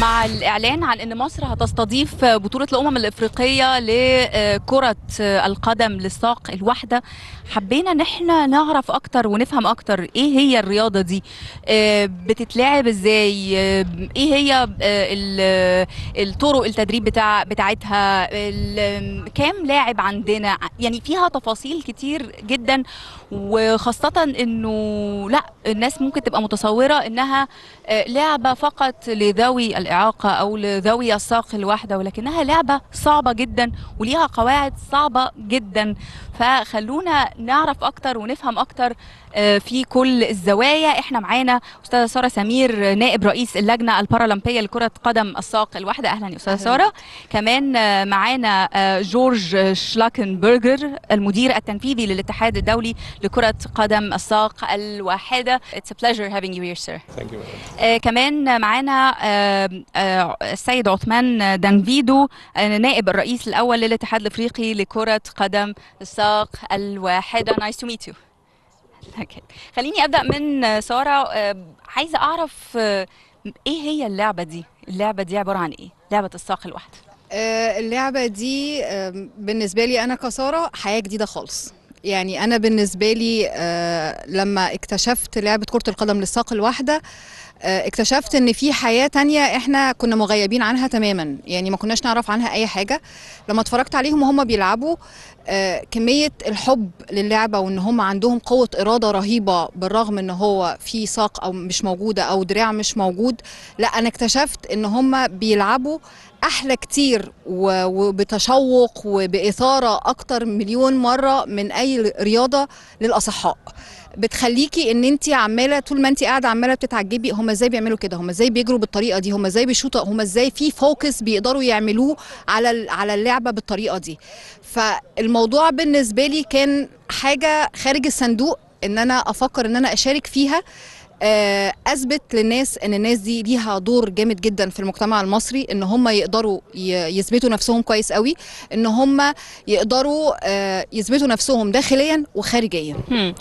مع الإعلان عن أن مصر هتستضيف بطولة الأمم الإفريقية لكرة القدم للساق الواحدة حبينا أن احنا نعرف أكتر ونفهم أكتر إيه هي الرياضة دي آه، بتتلعب إزاي آه، إيه هي آه، الطرق التدريب بتاع بتاعتها كام لاعب عندنا يعني فيها تفاصيل كتير جدا وخاصة أنه لا الناس ممكن تبقى متصورة أنها لعبة فقط لذوي الإعاقة أو لذوي الساق الواحدة ولكنها لعبة صعبة جدا وليها قواعد صعبة جدا فخلونا نعرف أكتر ونفهم أكتر آه، في كل الزوايا احنا معانا أستاذة سارة سمير نائب رئيس اللجنة البارالمبية لكرة قدم الساق الواحدة أهلا يا أستاذة سارة كمان آه، معانا آه، جورج شلاكنبرجر المدير التنفيذي للاتحاد الدولي لكرة قدم الساق الواحدة It's a pleasure having you here sir Thank you very much. كمان معانا السيد عثمان دانفيدو نائب الرئيس الاول للاتحاد الافريقي لكره قدم الساق الواحده نايس تو ميت يو خليني ابدا من ساره عايزه اعرف ايه هي اللعبه دي اللعبه دي عباره عن ايه لعبه الساق الواحده آه، اللعبه دي بالنسبه لي انا كساره حياه جديده خالص يعني انا بالنسبه لي آه، لما اكتشفت لعبه كره القدم للساق الواحده آه، اكتشفت ان في حياه تانية احنا كنا مغيبين عنها تماما يعني ما كناش نعرف عنها اي حاجه لما اتفرجت عليهم وهم بيلعبوا آه، كميه الحب للعبه وان هم عندهم قوه اراده رهيبه بالرغم ان هو في ساق او مش موجوده او دراع مش موجود لا انا اكتشفت ان هم بيلعبوا احلى كتير وبتشوق وباثاره اكتر مليون مره من اي رياضه للاصحاء بتخليكي ان انت عماله طول ما انت قاعده عماله بتتعجبي هم ازاي بيعملوا كده هم ازاي بيجروا بالطريقه دي هم ازاي بيشوطوا هم ازاي في فوكس بيقدروا يعملوه على على اللعبه بالطريقه دي فالموضوع بالنسبه لي كان حاجه خارج الصندوق ان انا افكر ان انا اشارك فيها آه، اثبت للناس ان الناس دي ليها دور جامد جدا في المجتمع المصري ان هم يقدروا يثبتوا نفسهم كويس قوي ان هم يقدروا آه، يثبتوا نفسهم داخليا وخارجيا